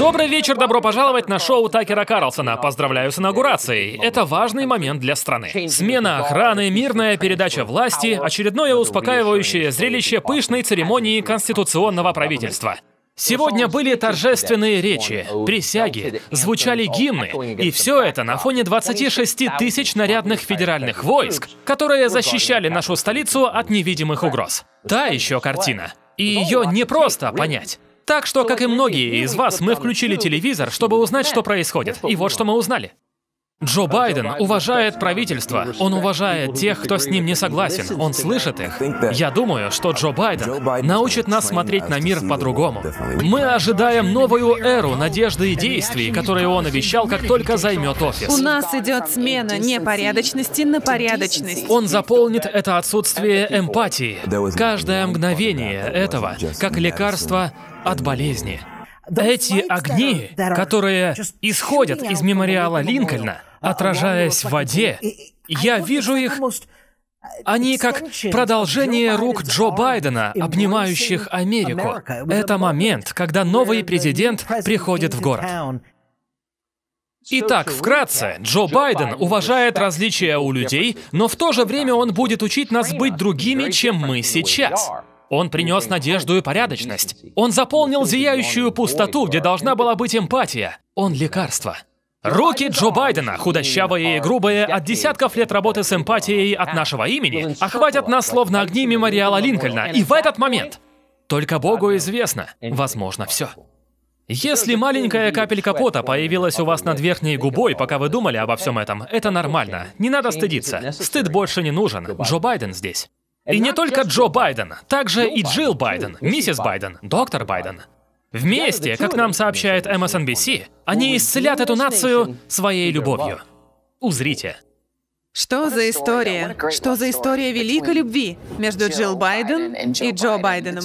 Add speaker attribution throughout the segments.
Speaker 1: Добрый вечер, добро пожаловать на шоу Такера Карлсона. Поздравляю с инаугурацией. Это важный момент для страны. Смена охраны, мирная передача власти, очередное успокаивающее зрелище пышной церемонии конституционного правительства. Сегодня были торжественные речи, присяги, звучали гимны, и все это на фоне 26 тысяч нарядных федеральных войск, которые защищали нашу столицу от невидимых угроз. Та еще картина. И ее не просто понять. Так что, как и многие из вас, мы включили телевизор, чтобы узнать, что происходит. И вот что мы узнали. Джо Байден уважает правительство, он уважает тех, кто с ним не согласен, он слышит их. Я думаю, что Джо Байден научит нас смотреть на мир по-другому. Мы ожидаем новую эру надежды и действий, которые он обещал, как только займет офис. У нас идет смена непорядочности на порядочность. Он заполнит это отсутствие эмпатии. Каждое мгновение этого, как лекарство от болезни. Эти огни, которые исходят из мемориала Линкольна, uh, отражаясь в воде, я вижу их... Uh, они как продолжение рук Джо Байдена, обнимающих Америку. Это момент, когда новый президент приходит в город. Итак, вкратце, Джо Байден уважает различия у людей, но в то же время он будет учить нас быть другими, чем мы сейчас. Он принес надежду и порядочность. Он заполнил зияющую пустоту, где должна была быть эмпатия. Он лекарство. Руки Джо Байдена, худощавые и грубые, от десятков лет работы с эмпатией от нашего имени, охватят нас словно огни мемориала Линкольна. И в этот момент только Богу известно, возможно, все. Если маленькая капелька пота появилась у вас над верхней губой, пока вы думали обо всем этом, это нормально. Не надо стыдиться. Стыд больше не нужен. Джо Байден здесь. И не только Джо Байден, также и Джилл Байден, миссис Байден, доктор Байден. Вместе, как нам сообщает MSNBC, они исцелят эту нацию своей любовью. Узрите. Что за история? Что за история великой любви между Джилл Байден и Джо Байденом?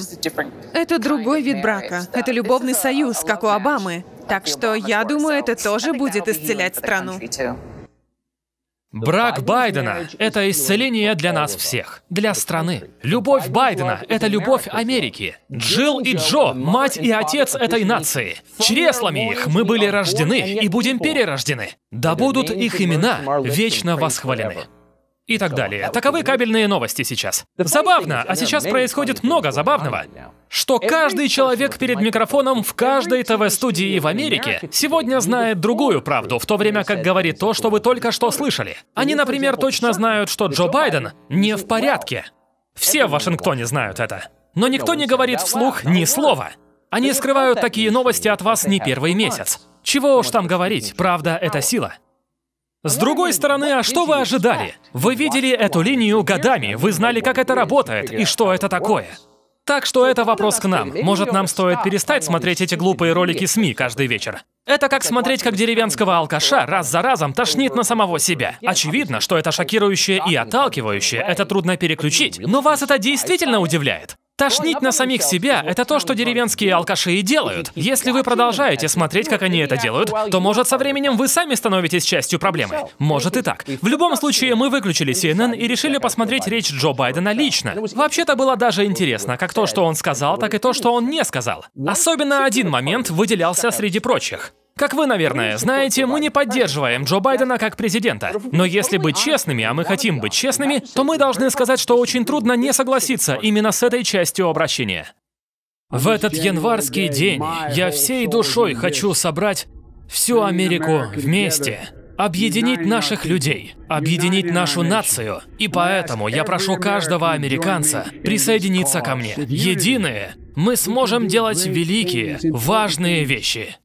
Speaker 1: Это другой вид брака. Это любовный союз, как у Обамы. Так что я думаю, это тоже будет исцелять страну. Брак Байдена — это исцеление для нас всех, для страны. Любовь Байдена — это любовь Америки. Джилл и Джо — мать и отец этой нации. Чреслами их мы были рождены а и будем перерождены. Да будут их имена вечно восхвалены и так далее. Таковы кабельные новости сейчас. Забавно, а сейчас происходит много забавного, что каждый человек перед микрофоном в каждой ТВ-студии в Америке сегодня знает другую правду, в то время как говорит то, что вы только что слышали. Они, например, точно знают, что Джо Байден не в порядке. Все в Вашингтоне знают это. Но никто не говорит вслух ни слова. Они скрывают такие новости от вас не первый месяц. Чего уж там говорить, правда — это сила. С другой стороны, а что вы ожидали? Вы видели эту линию годами, вы знали, как это работает и что это такое. Так что это вопрос к нам. Может, нам стоит перестать смотреть эти глупые ролики СМИ каждый вечер? Это как смотреть, как деревенского алкаша раз за разом тошнит на самого себя. Очевидно, что это шокирующее и отталкивающее, это трудно переключить. Но вас это действительно удивляет. Тошнить на самих себя — это то, что деревенские алкаши и делают. Если вы продолжаете смотреть, как они это делают, то, может, со временем вы сами становитесь частью проблемы. Может и так. В любом случае, мы выключили CNN и решили посмотреть речь Джо Байдена лично. Вообще-то было даже интересно, как то, что он сказал, так и то, что он не сказал. Особенно один момент выделялся среди прочих. Как вы, наверное, знаете, мы не поддерживаем Джо Байдена как президента. Но если быть честными, а мы хотим быть честными, то мы должны сказать, что очень трудно не согласиться именно с этой частью обращения. В этот январский день я всей душой хочу собрать всю Америку вместе, объединить наших людей, объединить нашу нацию. И поэтому я прошу каждого американца присоединиться ко мне. Единые мы сможем делать великие, важные вещи.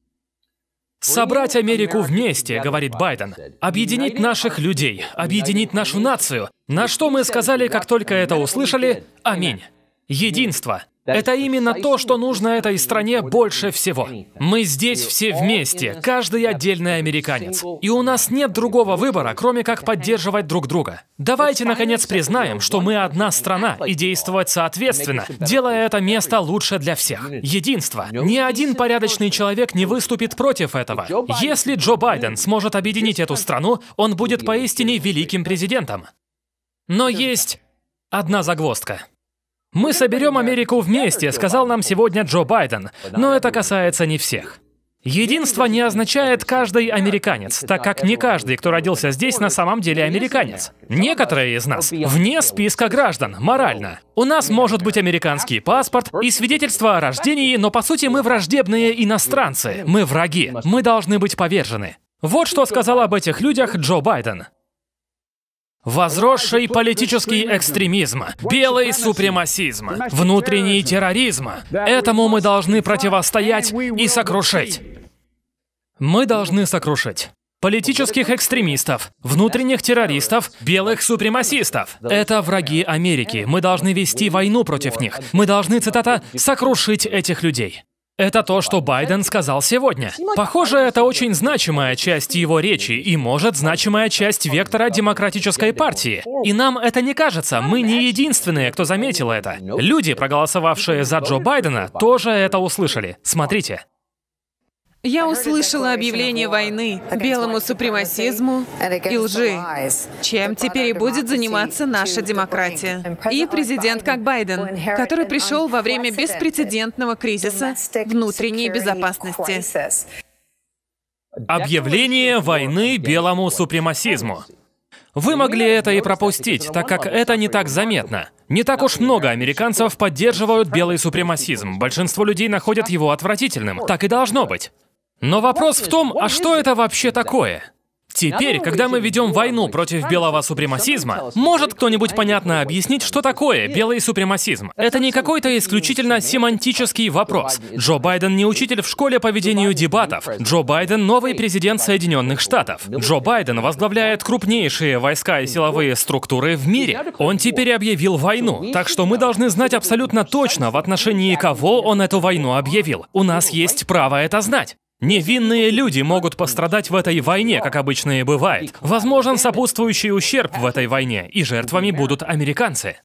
Speaker 1: Собрать Америку вместе, говорит Байден. Объединить наших людей, объединить нашу нацию. На что мы сказали, как только это услышали, аминь. Единство. Это именно то, что нужно этой стране больше всего. Мы здесь все вместе, каждый отдельный американец. И у нас нет другого выбора, кроме как поддерживать друг друга. Давайте, наконец, признаем, что мы одна страна, и действовать соответственно, делая это место лучше для всех. Единство. Ни один порядочный человек не выступит против этого. Если Джо Байден сможет объединить эту страну, он будет поистине великим президентом. Но есть одна загвоздка. Мы соберем Америку вместе, сказал нам сегодня Джо Байден, но это касается не всех. Единство не означает каждый американец, так как не каждый, кто родился здесь, на самом деле американец. Некоторые из нас вне списка граждан, морально. У нас может быть американский паспорт и свидетельство о рождении, но по сути мы враждебные иностранцы, мы враги, мы должны быть повержены. Вот что сказал об этих людях Джо Байден. Возросший политический экстремизм, белый супремасизм, внутренний терроризм – этому мы должны противостоять и сокрушить. Мы должны сокрушить политических экстремистов, внутренних террористов, белых супремасистов. Это враги Америки. Мы должны вести войну против них. Мы должны, цитата, «сокрушить этих людей». Это то, что Байден сказал сегодня. Похоже, это очень значимая часть его речи и, может, значимая часть вектора Демократической партии. И нам это не кажется, мы не единственные, кто заметил это. Люди, проголосовавшие за Джо Байдена, тоже это услышали. Смотрите. Я услышала объявление войны белому супремасизму и лжи, чем теперь и будет заниматься наша демократия. И президент как Байден, который пришел во время беспрецедентного кризиса внутренней безопасности. Объявление войны белому супремасизму. Вы могли это и пропустить, так как это не так заметно. Не так уж много американцев поддерживают белый супремасизм. Большинство людей находят его отвратительным. Так и должно быть. Но вопрос в том, а что это вообще такое? Теперь, когда мы ведем войну против белого супремасизма, может кто-нибудь понятно объяснить, что такое белый супремасизм? Это не какой-то исключительно семантический вопрос. Джо Байден не учитель в школе по ведению дебатов. Джо Байден — новый президент Соединенных Штатов. Джо Байден возглавляет крупнейшие войска и силовые структуры в мире. Он теперь объявил войну, так что мы должны знать абсолютно точно, в отношении а кого он эту войну объявил. У нас ну, есть право это знать. Невинные люди могут пострадать в этой войне, как обычно и бывает. Возможен сопутствующий ущерб в этой войне, и жертвами будут американцы.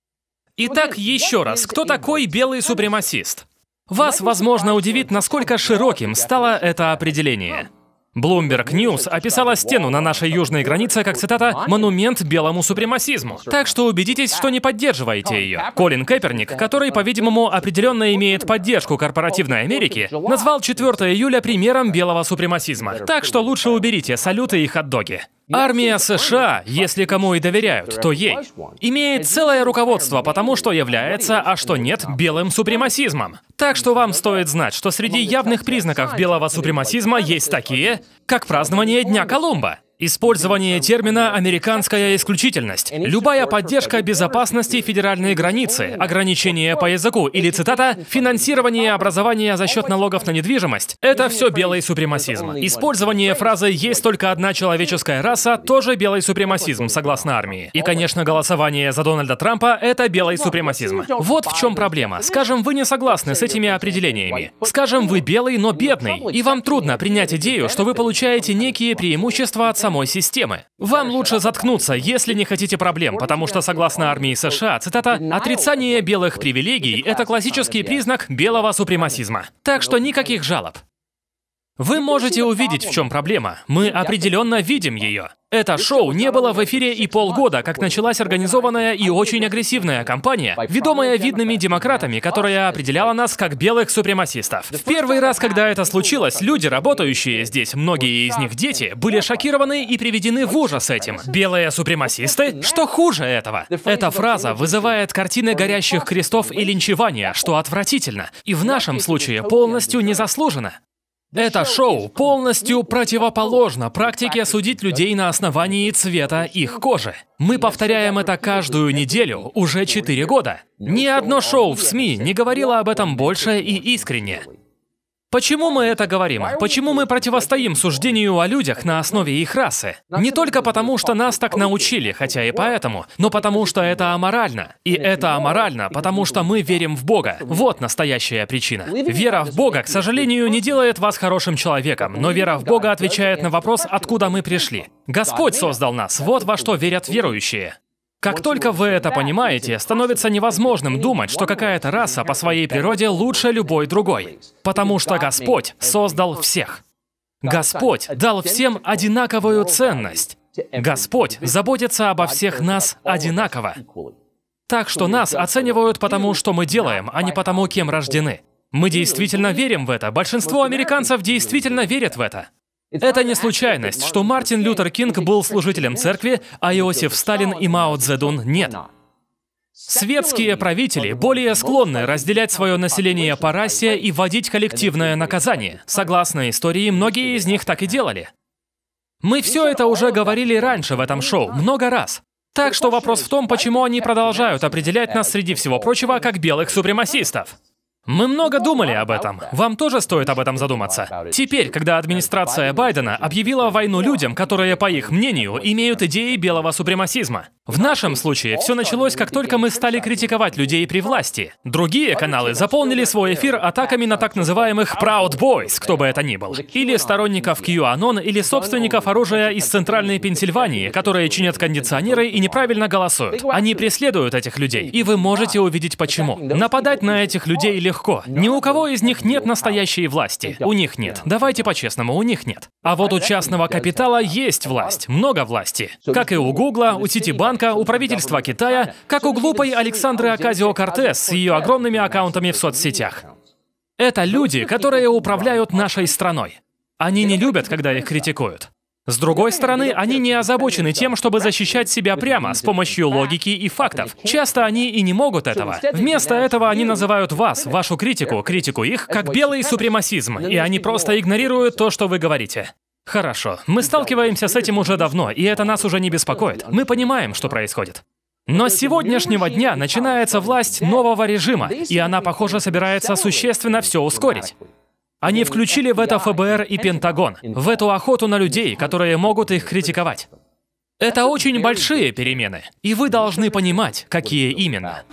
Speaker 1: Итак, еще раз, кто такой белый супремасист? Вас, возможно, удивит, насколько широким стало это определение. Bloomberg News описала стену на нашей южной границе как, цитата, «монумент белому супремасизму». Так что убедитесь, что не поддерживаете ее. Колин Кэперник, который, по-видимому, определенно имеет поддержку корпоративной Америки, назвал 4 июля примером белого супремасизма. Так что лучше уберите салюты и хот-доги. Армия США, если кому и доверяют, то ей, имеет целое руководство по тому, что является, а что нет, белым супремасизмом. Так что вам стоит знать, что среди явных признаков белого супремасизма есть такие, как празднование Дня Колумба. Использование термина «американская исключительность», любая поддержка безопасности федеральной границы, ограничение по языку или, цитата, «финансирование образования за счет налогов на недвижимость» — это все белый супремасизм. Использование фразы «есть только одна человеческая раса» — тоже белый супремасизм, согласно армии. И, конечно, голосование за Дональда Трампа — это белый супремасизм. Вот в чем проблема. Скажем, вы не согласны с этими определениями. Скажем, вы белый, но бедный, и вам трудно принять идею, что вы получаете некие преимущества от самой системы. Вам лучше заткнуться, если не хотите проблем, потому что, согласно армии США, цитата, «отрицание белых привилегий — это классический признак белого супремасизма». Так что никаких жалоб. Вы можете увидеть, в чем проблема. Мы определенно видим ее. Это шоу не было в эфире и полгода, как началась организованная и очень агрессивная кампания, ведомая видными демократами, которая определяла нас как белых супремасистов. В первый раз, когда это случилось, люди, работающие здесь, многие из них дети, были шокированы и приведены в ужас этим. Белые супремасисты? Что хуже этого? Эта фраза вызывает картины горящих крестов и линчевания, что отвратительно, и в нашем случае полностью незаслуженно. Это шоу полностью противоположно практике судить людей на основании цвета их кожи. Мы повторяем это каждую неделю уже 4 года. Ни одно шоу в СМИ не говорило об этом больше и искренне. Почему мы это говорим? Почему мы противостоим суждению о людях на основе их расы? Не только потому, что нас так научили, хотя и поэтому, но потому, что это аморально. И это аморально, потому что мы верим в Бога. Вот настоящая причина. Вера в Бога, к сожалению, не делает вас хорошим человеком, но вера в Бога отвечает на вопрос, откуда мы пришли. Господь создал нас, вот во что верят верующие. Как только вы это понимаете, становится невозможным думать, что какая-то раса по своей природе лучше любой другой, потому что Господь создал всех. Господь дал всем одинаковую ценность. Господь заботится обо всех нас одинаково. Так что нас оценивают потому, что мы делаем, а не потому, кем рождены. Мы действительно верим в это. Большинство американцев действительно верят в это. Это не случайность, что Мартин Лютер Кинг был служителем церкви, а Иосиф Сталин и Мао Цзэдун нет. Светские правители более склонны разделять свое население по расе и вводить коллективное наказание. Согласно истории, многие из них так и делали. Мы все это уже говорили раньше в этом шоу, много раз. Так что вопрос в том, почему они продолжают определять нас среди всего прочего как белых супремасистов. Мы много думали об этом. Вам тоже стоит об этом задуматься. Теперь, когда администрация Байдена объявила войну людям, которые, по их мнению, имеют идеи белого супремасизма. В нашем случае все началось, как только мы стали критиковать людей при власти. Другие каналы заполнили свой эфир атаками на так называемых Proud Boys, кто бы это ни был, или сторонников QAnon, или собственников оружия из Центральной Пенсильвании, которые чинят кондиционеры и неправильно голосуют. Они преследуют этих людей, и вы можете увидеть почему. Нападать на этих людей легко легко. Ни у кого из них нет настоящей власти. У них нет. Давайте по-честному, у них нет. А вот у частного капитала есть власть, много власти. Как и у Гугла, у Ситибанка, у правительства Китая, как у глупой Александры Оказио-Кортес с ее огромными аккаунтами в соцсетях. Это люди, которые управляют нашей страной. Они не любят, когда их критикуют. С другой стороны, они не озабочены тем, чтобы защищать себя прямо, с помощью логики и фактов. Часто они и не могут этого. Вместо этого они называют вас, вашу критику, критику их, как белый супремасизм, и они просто игнорируют то, что вы говорите. Хорошо, мы сталкиваемся с этим уже давно, и это нас уже не беспокоит. Мы понимаем, что происходит. Но с сегодняшнего дня начинается власть нового режима, и она, похоже, собирается существенно все ускорить. Они включили в это ФБР и Пентагон, в эту охоту на людей, которые могут их критиковать. Это очень большие перемены, и вы должны понимать, какие именно.